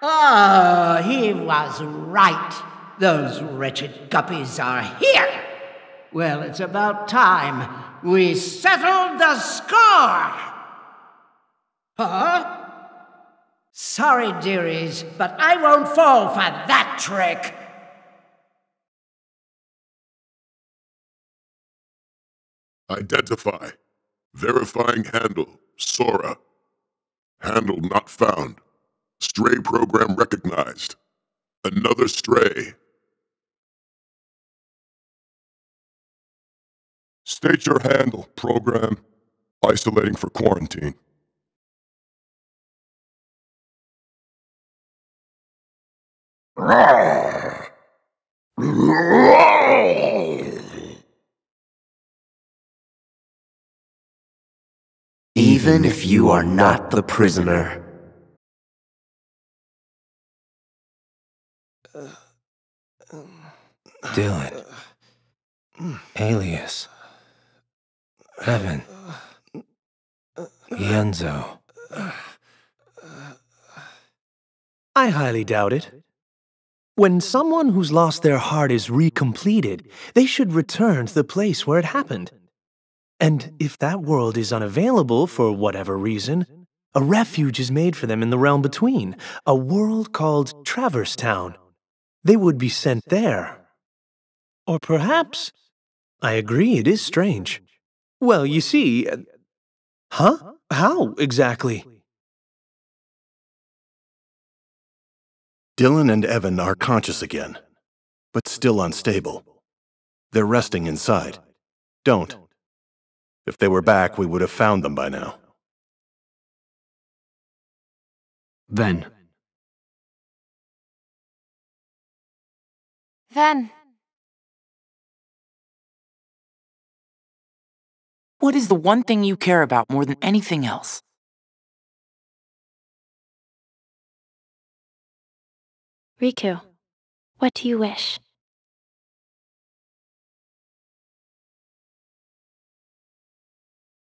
Ah, oh, he was right. Those wretched guppies are here. Well, it's about time we settled the score. Huh? Sorry, dearies, but I won't fall for that trick. Identify. Verifying handle, Sora. Handle not found. Stray program recognized. Another stray. State your handle, program. Isolating for quarantine. Rawr! even if you are not the prisoner. Dylan. Alias. Evan. Yenzo. I highly doubt it. When someone who's lost their heart is recompleted, they should return to the place where it happened. And if that world is unavailable for whatever reason, a refuge is made for them in the realm between, a world called Traverse Town. They would be sent there. Or perhaps. I agree, it is strange. Well, you see. Uh, huh? How exactly? Dylan and Evan are conscious again, but still unstable. They're resting inside. Don't. If they were back, we would have found them by now. Then. Then. What is the one thing you care about more than anything else? Riku, what do you wish?